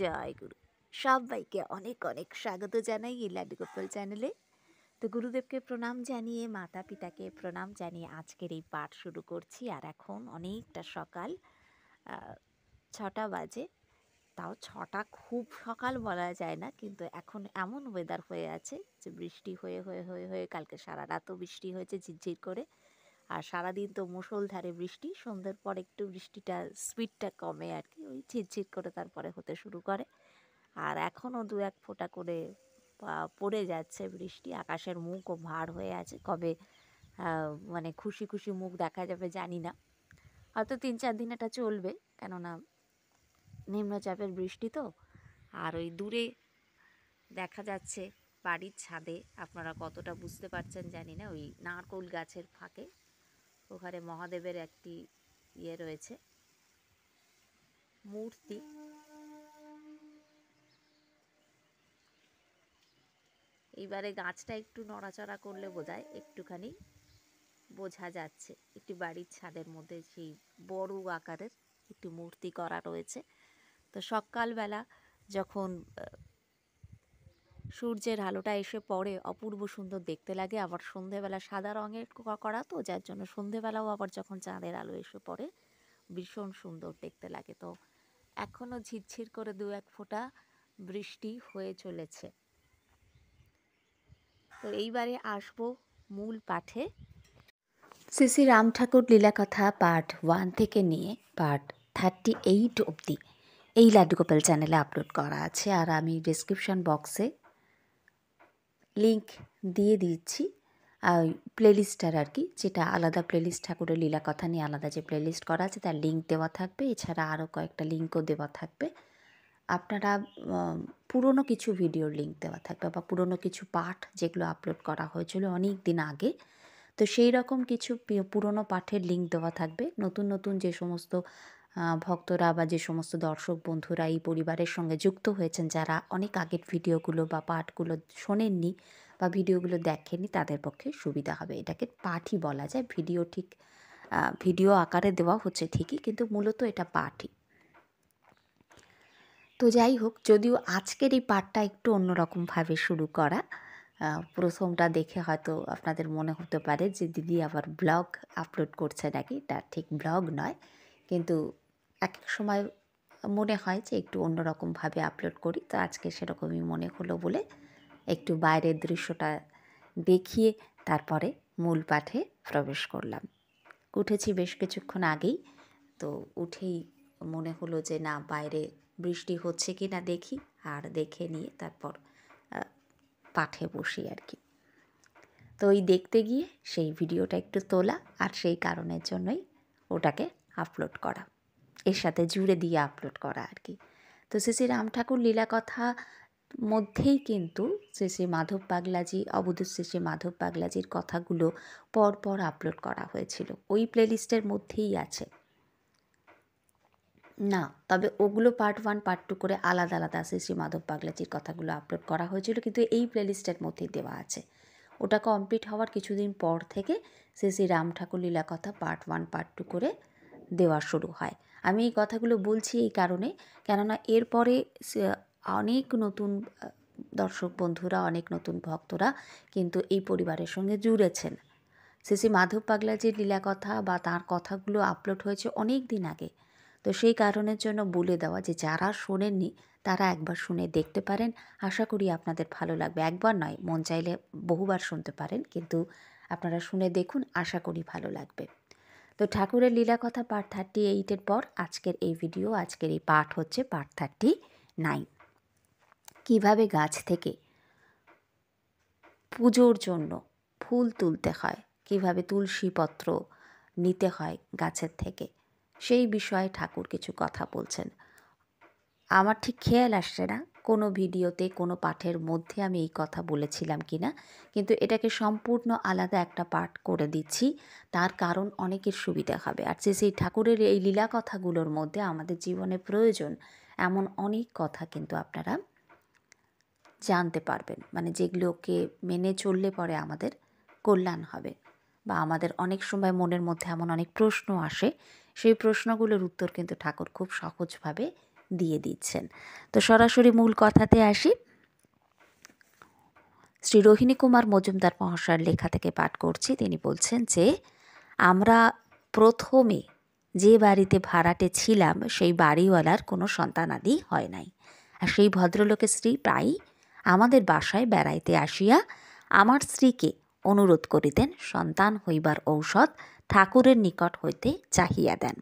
জয় গুরু সবাইকে অনেক অনেক স্বাগত জানাই ইলাড গোপাল চ্যানেলে তো গুরুদেবকে প্রণাম জানিয়ে মাতা পিতাকে প্রণাম জানিয়ে আজকের এই পাঠ শুরু করছি আর এখন অনেকটা সকাল ছটা বাজে তাও ছটা খুব সকাল বলা যায় না কিন্তু এখন এমন ওয়েদার হয়ে আছে যে বৃষ্টি হয়ে হয়ে হয়ে হয়ে কালকে সারা রাতও বৃষ্টি হয়েছে ঝিরঝির করে আর সারাদিন তো মুষলধারে বৃষ্টি সন্ধ্যের পর একটু বৃষ্টিটা স্পিডটা কমে আর কি ওই ঝিক করে তারপরে হতে শুরু করে আর এখনও দু এক ফোঁটা করে পড়ে যাচ্ছে বৃষ্টি আকাশের মুখও ভার হয়ে আছে কবে মানে খুশি খুশি মুখ দেখা যাবে জানি না হয়তো তিন চার দিন এটা চলবে কেননা নিম্নচাপের বৃষ্টি তো আর ওই দূরে দেখা যাচ্ছে বাড়ির ছাদে আপনারা কতটা বুঝতে পারছেন জানি না ওই নারকোল গাছের ফাঁকে ওখানে মহাদেবের একটি ইয়ে রয়েছে মূর্তি এইবারে গাছটা একটু নড়াচড়া করলে বোঝায় একটুখানি বোঝা যাচ্ছে একটি বাড়ির ছাদের মধ্যে সেই বড় আকারের একটি মূর্তি করা রয়েছে তো সকালবেলা যখন সূর্যের আলোটা এসে পড়ে অপূর্ব সুন্দর দেখতে লাগে আবার সন্ধেবেলা সাদা রঙের করা তো যার জন্য সন্ধেবেলাও আবার যখন চাঁদের আলো এসে পড়ে ভীষণ সুন্দর দেখতে লাগে তো এখনও ঝিরঝির করে দু এক ফোঁটা বৃষ্টি হয়ে চলেছে তো এইবারে আসব মূল পাঠে শ্রী রাম ঠাকুর লীলাকথা পার্ট ওয়ান থেকে নিয়ে পার্ট থার্টি এইট অবধি এই লাড্ডু গোপাল চ্যানেলে আপলোড করা আছে আর আমি ডিসক্রিপশান বক্সে লিংক দিয়ে দিচ্ছি ওই প্লেলিস্টটার আর কি যেটা আলাদা প্লেলিস্ট ঠাকুরের লীলা কথা নিয়ে আলাদা যে প্লেলিস্ট করা আছে তার লিঙ্ক দেওয়া থাকবে এছাড়া আরও কয়েকটা লিঙ্কও দেওয়া থাকবে আপনারা পুরনো কিছু ভিডিওর লিঙ্ক দেওয়া থাকবে বা পুরনো কিছু পাঠ যেগুলো আপলোড করা হয়েছিল অনেক দিন আগে তো সেই রকম কিছু পুরনো পাঠের লিঙ্ক দেওয়া থাকবে নতুন নতুন যে সমস্ত ভক্তরা বা যে সমস্ত দর্শক বন্ধুরা এই পরিবারের সঙ্গে যুক্ত হয়েছেন যারা অনেক আগের ভিডিওগুলো বা পাঠগুলো শোনেননি বা ভিডিওগুলো দেখেননি তাদের পক্ষে সুবিধা হবে এটাকে পাঠই বলা যায় ভিডিও ঠিক ভিডিও আকারে দেওয়া হচ্ছে ঠিকই কিন্তু মূলত এটা পাঠই তো যাই হোক যদিও আজকের এই পাঠটা একটু অন্যরকমভাবে শুরু করা প্রথমটা দেখে হয়তো আপনাদের মনে হতে পারে যে দিদি আবার ব্লগ আপলোড করছে নাকি এটা ঠিক ব্লগ নয় কিন্তু এক এক সময় মনে হয় যে একটু অন্যরকমভাবে আপলোড করি তো আজকে সেরকমই মনে হলো বলে একটু বাইরের দৃশ্যটা দেখিয়ে তারপরে মূল পাঠে প্রবেশ করলাম উঠেছি বেশ কিছুক্ষণ আগেই তো উঠেই মনে হলো যে না বাইরে বৃষ্টি হচ্ছে কি না দেখি আর দেখে নিয়ে তারপর পাঠে বসি আর কি তো ওই দেখতে গিয়ে সেই ভিডিওটা একটু তোলা আর সেই কারণের জন্যই ওটাকে আপলোড করা এর সাথে জুড়ে দিয়ে আপলোড করা আর কি তো শ্রী শ্রী রাম ঠাকুর লীলা কথা মধ্যেই কিন্তু শ্রী শ্রী মাধব পাগলাজি অবধূত শ্রী শ্রী মাধব পাগলাজির কথাগুলো পরপর আপলোড করা হয়েছিল ওই প্লেলিস্টের মধ্যেই আছে না তবে ওগুলো পার্ট ওয়ান পার্ট টু করে আলাদা আলাদা শ্রী শ্রী মাধব পাগলাজির কথাগুলো আপলোড করা হয়েছিল কিন্তু এই প্লেলিস্টের মধ্যেই দেওয়া আছে ওটা কমপ্লিট হওয়ার কিছুদিন পর থেকে শ্রী শ্রী রাম ঠাকুর লীলা কথা পার্ট ওয়ান পার্ট টু করে দেওয়া শুরু হয় আমি এই কথাগুলো বলছি এই কারণে কেননা এরপরে অনেক নতুন দর্শক বন্ধুরা অনেক নতুন ভক্তরা কিন্তু এই পরিবারের সঙ্গে জুড়েছেন শ্রী মাধব পাগলা যে লীলা কথা বা তার কথাগুলো আপলোড হয়েছে অনেক দিন আগে তো সেই কারণের জন্য বলে দেওয়া যে যারা শোনেননি তারা একবার শুনে দেখতে পারেন আশা করি আপনাদের ভালো লাগবে একবার নয় মন চাইলে বহুবার শুনতে পারেন কিন্তু আপনারা শুনে দেখুন আশা করি ভালো লাগবে তো ঠাকুরের লীলা কথা পার্ট থার্টি এইটের পর আজকের এই ভিডিও আজকের এই পার্ট হচ্ছে পার্ট থার্টি নাইন কীভাবে গাছ থেকে পুজোর জন্য ফুল তুলতে হয় কিভাবে তুলসীপত্র নিতে হয় গাছের থেকে সেই বিষয়ে ঠাকুর কিছু কথা বলছেন আমার ঠিক খেয়াল আসছে না কোনো ভিডিওতে কোনো পাঠের মধ্যে আমি এই কথা বলেছিলাম কি না কিন্তু এটাকে সম্পূর্ণ আলাদা একটা পাঠ করে দিচ্ছি তার কারণ অনেকের সুবিধা হবে আর যে সেই ঠাকুরের এই লীলা কথাগুলোর মধ্যে আমাদের জীবনে প্রয়োজন এমন অনেক কথা কিন্তু আপনারা জানতে পারবেন মানে যেগুলোকে মেনে চললে পরে আমাদের কল্যাণ হবে বা আমাদের অনেক সময় মনের মধ্যে এমন অনেক প্রশ্ন আসে সেই প্রশ্নগুলোর উত্তর কিন্তু ঠাকুর খুব সহজভাবে দিয়ে দিচ্ছেন তো সরাসরি মূল কথাতে আসি শ্রী রোহিণী কুমার মজুমদার মহাশয়ের লেখা থেকে পাঠ করছি তিনি বলছেন যে আমরা প্রথমে যে বাড়িতে ভাড়াটে ছিলাম সেই বাড়িওয়ালার কোনো সন্তানাদি হয় নাই আর সেই ভদ্রলোকের স্ত্রী প্রায়ই আমাদের বাসায় বেড়াইতে আসিয়া আমার স্ত্রীকে অনুরোধ করিতেন সন্তান হইবার ঔষধ ঠাকুরের নিকট হইতে চাহিয়া দেন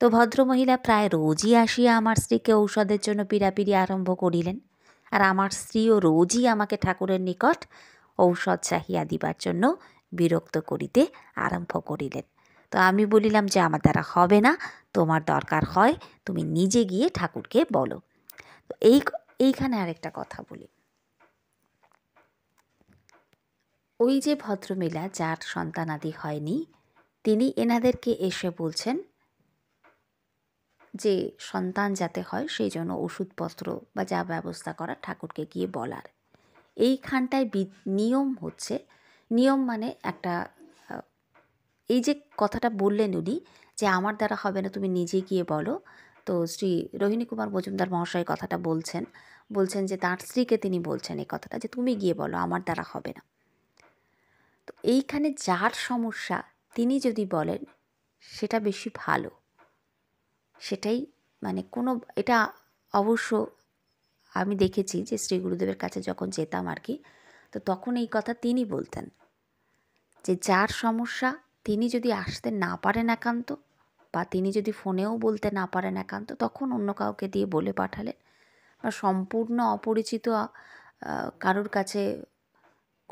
তো ভদ্রমহিলা প্রায় রোজই আসিয়া আমার স্ত্রীকে ঔষধের জন্য পীড়াপিড়ি আরম্ভ করিলেন আর আমার স্ত্রীও রোজই আমাকে ঠাকুরের নিকট ঔষধ চাহিয়া দিবার জন্য বিরক্ত করিতে আরম্ভ করিলেন তো আমি বলিলাম যে আমার দ্বারা হবে না তোমার দরকার হয় তুমি নিজে গিয়ে ঠাকুরকে বলো তো এই এইখানে আরেকটা কথা বলি ওই যে ভদ্রমেলা যার সন্তানাদি হয়নি তিনি এনাদেরকে এসে বলছেন যে সন্তান যাতে হয় সেই জন্য ওষুধপত্র বা যা ব্যবস্থা করা ঠাকুরকে গিয়ে বলার এইখানটায় নিয়ম হচ্ছে নিয়ম মানে একটা এই যে কথাটা বললেন উনি যে আমার দ্বারা হবে না তুমি নিজে গিয়ে বলো তো শ্রী রোহিণী কুমার মজুমদার মহাশয় কথাটা বলছেন বলছেন যে তার স্ত্রীকে তিনি বলছেন এই কথাটা যে তুমি গিয়ে বলো আমার দ্বারা হবে না তো এইখানে যার সমস্যা তিনি যদি বলেন সেটা বেশি ভালো সেটাই মানে কোনো এটা অবশ্য আমি দেখেছি যে শ্রী গুরুদেবের কাছে যখন যেতাম আর কি তো তখন এই কথা তিনি বলতেন যে যার সমস্যা তিনি যদি আসতে না পারেন একান্ত বা তিনি যদি ফোনেও বলতে না পারেন একান্ত তখন অন্য কাউকে দিয়ে বলে পাঠালেন বা সম্পূর্ণ অপরিচিত কারোর কাছে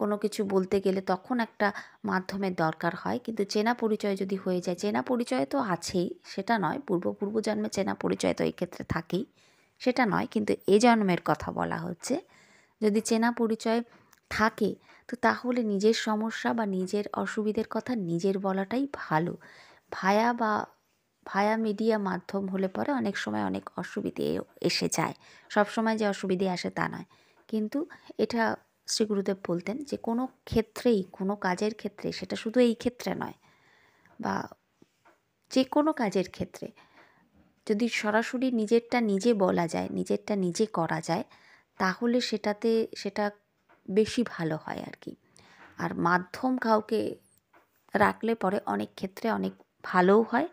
কোনো কিছু বলতে গেলে তখন একটা মাধ্যমের দরকার হয় কিন্তু চেনা পরিচয় যদি হয়ে যায় চেনা পরিচয় তো আছেই সেটা নয় পূর্ব জন্মে চেনা পরিচয় তো এই ক্ষেত্রে থাকেই সেটা নয় কিন্তু এ জন্মের কথা বলা হচ্ছে যদি চেনা পরিচয় থাকে তো তাহলে নিজের সমস্যা বা নিজের অসুবিধের কথা নিজের বলাটাই ভালো ভায়া বা ভায়া মিডিয়া মাধ্যম হলে পরে অনেক সময় অনেক অসুবিধে এসে যায় সব সময় যে অসুবিধে আসে তা নয় কিন্তু এটা শ্রী গুরুদেব বলতেন যে কোনো ক্ষেত্রেই কোনো কাজের ক্ষেত্রে সেটা শুধু এই ক্ষেত্রে নয় বা যে কোনো কাজের ক্ষেত্রে যদি সরাসরি নিজেরটা নিজে বলা যায় নিজেরটা নিজে করা যায় তাহলে সেটাতে সেটা বেশি ভালো হয় আর কি আর মাধ্যম কাউকে রাখলে পরে অনেক ক্ষেত্রে অনেক ভালোও হয়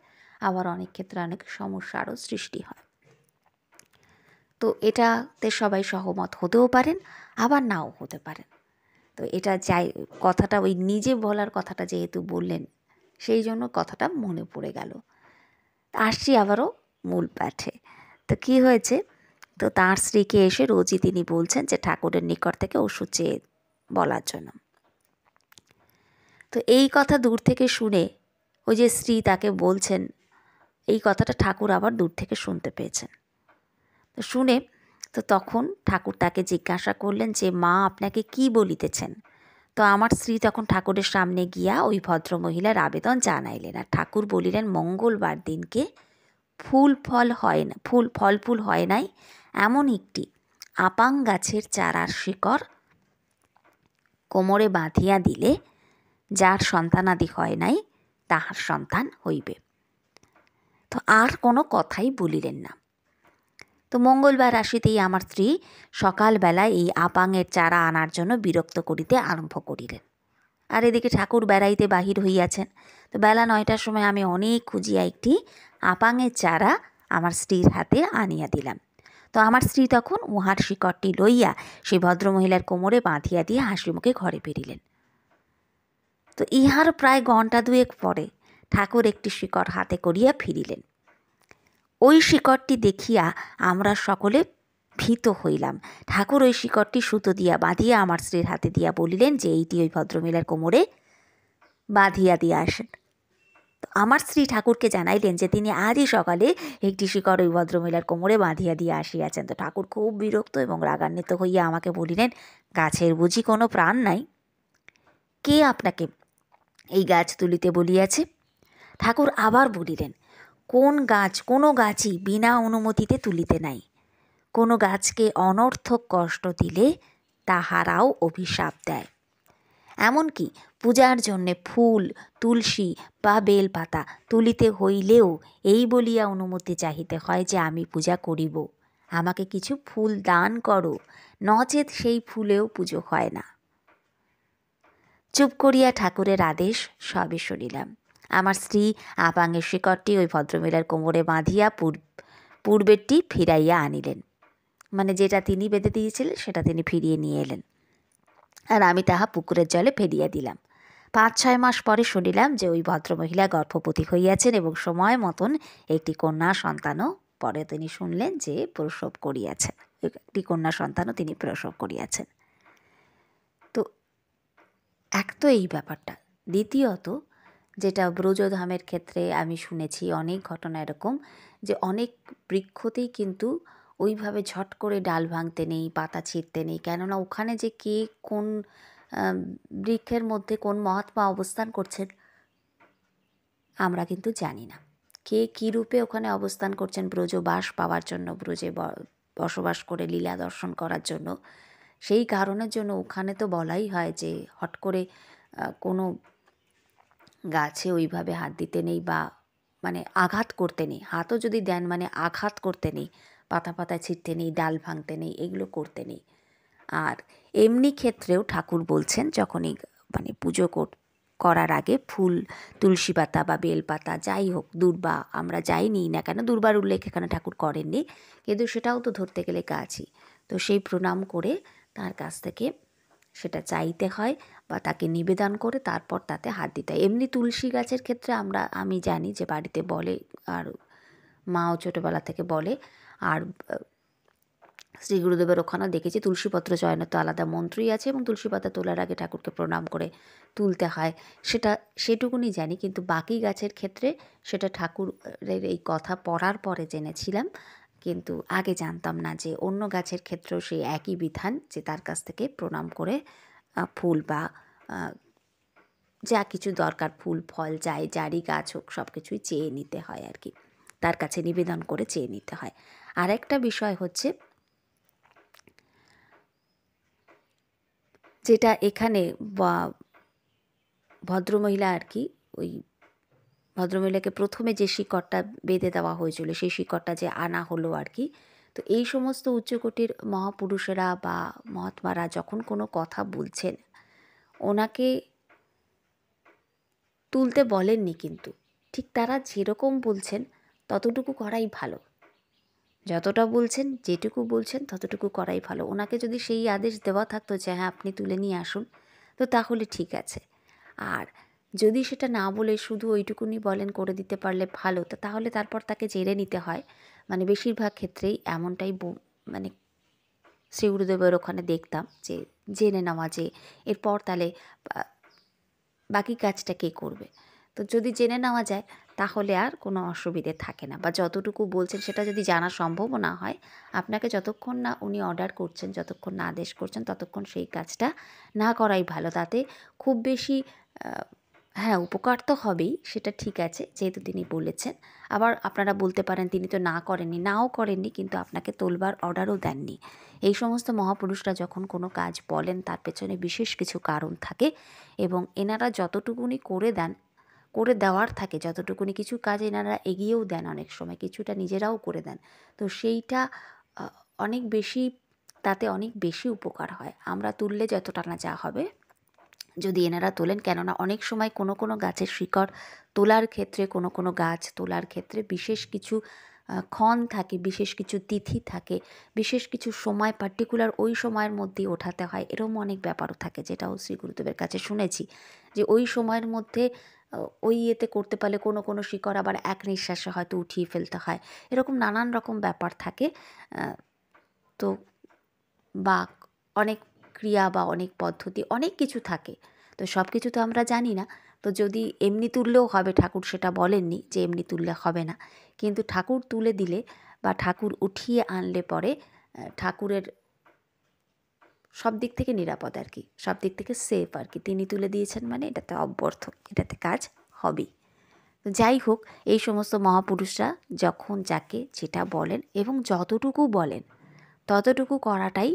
আবার অনেক ক্ষেত্রে অনেক সমস্যারও সৃষ্টি হয় তো এটাতে সবাই সহমত হতেও পারেন আবার নাও হতে পারেন তো এটা যাই কথাটা ওই নিজে বলার কথাটা যেহেতু বললেন সেই জন্য কথাটা মনে পড়ে গেল আসছি আবারও মূল প্যাঠে তো কি হয়েছে তো তাঁর স্ত্রীকে এসে রোজই তিনি বলছেন যে ঠাকুরের নিকট থেকে ওষুধ চেয়ে বলার জন্য তো এই কথা দূর থেকে শুনে ওই যে স্ত্রী তাকে বলছেন এই কথাটা ঠাকুর আবার দূর থেকে শুনতে পেয়েছেন তো শুনে তো তখন ঠাকুর তাকে জিজ্ঞাসা করলেন যে মা আপনাকে কি বলিতেছেন তো আমার স্ত্রী তখন ঠাকুরের সামনে গিয়া ওই ভদ্রমহিলার আবেদন জানাইলেন আর ঠাকুর বলিলেন মঙ্গলবার দিনকে ফুল ফল হয় না ফুল ফল ফুল হয় নাই এমন একটি আপাং গাছের চারার শিকড় কোমরে বাঁধিয়া দিলে যার সন্তানাদি হয় নাই তাহার সন্তান হইবে তো আর কোনো কথাই বলিলেন না তো মঙ্গলবার রাশিতেই আমার স্ত্রী সকালবেলায় এই আপাঙের চারা আনার জন্য বিরক্ত করিতে আরম্ভ করিলেন আর এদিকে ঠাকুর বেড়াইতে বাহির হইয়াছেন তো বেলা নয়টার সময় আমি অনেক খুঁজিয়া একটি আপাঙের চারা আমার স্ত্রীর হাতে আনিয়া দিলাম তো আমার স্ত্রী তখন উহার শিকড়টি লইয়া সেই ভদ্রমহিলার কোমরে বাঁধিয়া দিয়ে হাসি মুখে ঘরে ফিরিলেন তো ইহার প্রায় ঘণ্টা দুয়েক পরে ঠাকুর একটি শিকড় হাতে করিয়া ফিরিলেন ওই শিকড়টি দেখিয়া আমরা সকলে ভীত হইলাম ঠাকুর ওই শিকড়টি সুতো দিয়া বাঁধিয়া আমার স্ত্রীর হাতে দিয়া বলিলেন যে এইটি ওই ভদ্রমেলার কোমরে বাঁধিয়া দিয়া আসেন আমার স্ত্রী ঠাকুরকে জানাইলেন যে তিনি আজই সকালে একটি শিকড় ওই ভদ্রমিলার কোমরে বাঁধিয়া দিয়ে আসিয়াছেন তো ঠাকুর খুব বিরক্ত এবং রাগান্বিত হইয়া আমাকে বলিলেন গাছের বুঝি কোনো প্রাণ নাই কে আপনাকে এই গাছ তুলিতে বলিয়াছে ঠাকুর আবার বলিলেন কোন গাছ কোনো গাছই বিনা অনুমতিতে তুলিতে নাই কোনো গাছকে অনর্থক কষ্ট দিলে তাহারাও অভিশাপ দেয় এমনকি পূজার জন্যে ফুল তুলসী বা বেলপাতা তুলিতে হইলেও এই বলিয়া অনুমতি চাহিতে হয় যে আমি পূজা করিব আমাকে কিছু ফুল দান করো নচেত সেই ফুলেও পুজো হয় না চুপ করিয়া ঠাকুরের আদেশ সবে শুনিলাম আমার স্ত্রী আপাঙের শিকড়টি ওই ভদ্রমহিলার কোমরে বাঁধিয়া পূর্বেরটি ফিরাইয়া আনিলেন মানে যেটা তিনি বেঁধে দিয়েছিলেন সেটা তিনি ফিরিয়ে নিয়ে এলেন আর আমি তাহা পুকুরের জলে ফেলিয়া দিলাম পাঁচ ছয় মাস পরে শুনিলাম যে ওই ভদ্রমহিলা গর্ভপতি হইয়াছেন এবং সময় মতন একটি কন্যা সন্তানও পরে তিনি শুনলেন যে প্রসব করিয়াছেন একটি কন্যা সন্তানও তিনি প্রসব করিয়াছেন তো এক তো এই ব্যাপারটা দ্বিতীয়ত যেটা ব্রজধামের ক্ষেত্রে আমি শুনেছি অনেক ঘটনা এরকম যে অনেক বৃক্ষতেই কিন্তু ওইভাবে ঝট করে ডাল ভাঙতে নেই পাতা ছিঁড়তে নেই কেননা ওখানে যে কে কোন বৃক্ষের মধ্যে কোন মহাত্মা অবস্থান করছেন আমরা কিন্তু জানি না কে কী রূপে ওখানে অবস্থান করছেন ব্রজবাস পাওয়ার জন্য ব্রজে বসবাস করে লীলা দর্শন করার জন্য সেই কারণের জন্য ওখানে তো বলাই হয় যে হট করে কোনো গাছে ওইভাবে হাত দিতে নেই বা মানে আঘাত করতে নেই হাতও যদি দেন মানে আঘাত করতে নেই পাতা পাতা ছিটতে নেই ডাল ভাঙতে নেই এগুলো করতে নেই আর এমনি ক্ষেত্রেও ঠাকুর বলছেন যখনই মানে পুজো করার আগে ফুল তুলসী পাতা বা বেলপাতা যাই হোক দুর্বা আমরা যাই নিই না কেন দুর্বার উল্লেখ এখানে ঠাকুর করেননি কিন্তু সেটাও তো ধরতে গেলে গাছই তো সেই প্রণাম করে তার কাছ থেকে সেটা চাইতে হয় বা তাকে নিবেদন করে তারপর তাতে হাত দিতে হয় এমনি তুলসী গাছের ক্ষেত্রে আমরা আমি জানি যে বাড়িতে বলে আর মাও ছোটোবেলা থেকে বলে আর শ্রী গুরুদেবের ওখানেও দেখেছি তুলসীপত্র চয়নের তো আলাদা মন্ত্রই আছে এবং তুলসী পাতা তোলার আগে ঠাকুরকে প্রণাম করে তুলতে হয় সেটা সেটুকুনি জানি কিন্তু বাকি গাছের ক্ষেত্রে সেটা ঠাকুরের এই কথা পড়ার পরে জেনেছিলাম কিন্তু আগে জানতাম না যে অন্য গাছের ক্ষেত্রেও সেই একই বিধান যে তার কাছ থেকে প্রণাম করে ফুল বা যা কিছু দরকার ফুল ফল যাই যারই গাছ হোক সব কিছুই চেয়ে নিতে হয় আর কি তার কাছে নিবেদন করে চেয়ে নিতে হয় আর একটা বিষয় হচ্ছে যেটা এখানে ভদ্রমহিলা আর কি ওই ভদ্রমহিলাকে প্রথমে যে শিকড়টা বেঁধে দেওয়া হয়েছিল সেই শিকড়টা যে আনা হলো আর কি তো এই সমস্ত উচ্চকোটির মহাপুরুষেরা বা মহাত্মারা যখন কোনো কথা বলছেন ওনাকে তুলতে বলেননি কিন্তু ঠিক তারা যেরকম বলছেন ততটুকু করাই ভালো যতটা বলছেন যেটুকু বলছেন ততটুকু করাই ভালো ওনাকে যদি সেই আদেশ দেওয়া থাকতো যে হ্যাঁ আপনি তুলে নিয়ে আসুন তো তাহলে ঠিক আছে আর যদি সেটা না বলে শুধু ওইটুকুনি বলেন করে দিতে পারলে ভালো তো তাহলে তারপর তাকে জেনে নিতে হয় মানে বেশিরভাগ ক্ষেত্রেই এমনটাই মানে শ্রী গুরুদেবের ওখানে দেখতাম যে জেনে নেওয়া যে এরপর তাহলে বাকি কাজটা কে করবে তো যদি জেনে নেওয়া যায় তাহলে আর কোনো অসুবিধে থাকে না বা যতটুকু বলছেন সেটা যদি জানা সম্ভবও না হয় আপনাকে যতক্ষণ না উনি অর্ডার করছেন যতক্ষণ না আদেশ করছেন ততক্ষণ সেই কাজটা না করাই ভালো তাতে খুব বেশি হ্যাঁ উপকার তো হবেই সেটা ঠিক আছে যেহেতু তিনি বলেছেন আবার আপনারা বলতে পারেন তিনি তো না করেননি নাও করেননি কিন্তু আপনাকে তোলবার অর্ডারও দেননি এই সমস্ত মহাপুরুষরা যখন কোনো কাজ বলেন তার পেছনে বিশেষ কিছু কারণ থাকে এবং এনারা যতটুকুনি করে দেন করে দেওয়ার থাকে যতটুকুনি কিছু কাজ এনারা এগিয়েও দেন অনেক সময় কিছুটা নিজেরাও করে দেন তো সেইটা অনেক বেশি তাতে অনেক বেশি উপকার হয় আমরা তুললে যতটা না যা হবে যদি এনারা তোলেন কেননা অনেক সময় কোনো কোনো গাছের শিকড় তোলার ক্ষেত্রে কোনো কোনো গাছ তোলার ক্ষেত্রে বিশেষ কিছু ক্ষণ থাকে বিশেষ কিছু তিথি থাকে বিশেষ কিছু সময় পার্টিকুলার ওই সময়ের মধ্যেই ওঠাতে হয় এরকম অনেক ব্যাপারও থাকে যেটাও শ্রী গুরুদেবের কাছে শুনেছি যে ওই সময়ের মধ্যে ওই ইয়েতে করতে পারলে কোনো কোনো শিকড় আবার এক নিঃশ্বাসে হয়তো উঠিয়ে ফেলতে হয় এরকম নানান রকম ব্যাপার থাকে তো বা অনেক ক্রিয়া বা অনেক পদ্ধতি অনেক কিছু থাকে তো সব কিছু তো আমরা জানি না তো যদি এমনি তুললেও হবে ঠাকুর সেটা বলেননি যে এমনি তুললে হবে না কিন্তু ঠাকুর তুলে দিলে বা ঠাকুর উঠিয়ে আনলে পরে ঠাকুরের সব দিক থেকে নিরাপদ আর কি সব দিক থেকে সেফ আর কি তিনি তুলে দিয়েছেন মানে এটাতে অব্যর্থ এটাতে কাজ হবেই যাই হোক এই সমস্ত মহাপুরুষরা যখন যাকে যেটা বলেন এবং যতটুকু বলেন ততটুকু করাটাই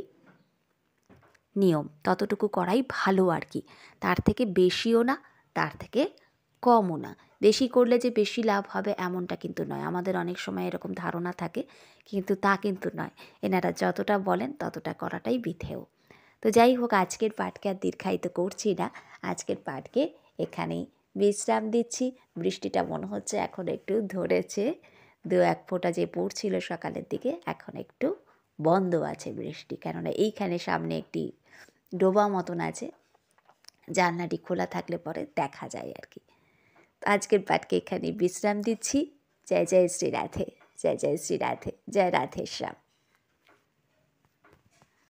নিয়ম ততটুকু করাই ভালো আর কি তার থেকে বেশিও না তার থেকে কমও না বেশি করলে যে বেশি লাভ হবে এমনটা কিন্তু নয় আমাদের অনেক সময় এরকম ধারণা থাকে কিন্তু তা কিন্তু নয় এনারা যতটা বলেন ততটা করাটাই বিধেয় তো যাই হোক আজকের পাটকে আর দীর্ঘায়িত করছি না আজকের পাটকে এখানেই বিশ্রাম দিচ্ছি বৃষ্টিটা মনে হচ্ছে এখন একটু ধরেছে দু এক ফোঁটা যে পড়ছিল সকালের দিকে এখন একটু বন্ধ আছে বৃষ্টি কেননা এইখানে সামনে একটি ডোবা মতন আছে জানলাটি খোলা থাকলে পরে দেখা যায় আর কি তো আজকের পাটকে এখানে বিশ্রাম দিচ্ছি জয় জয় শ্রী রাধে জয় জয় শ্রী রাধে জয় রাধেশ্যাম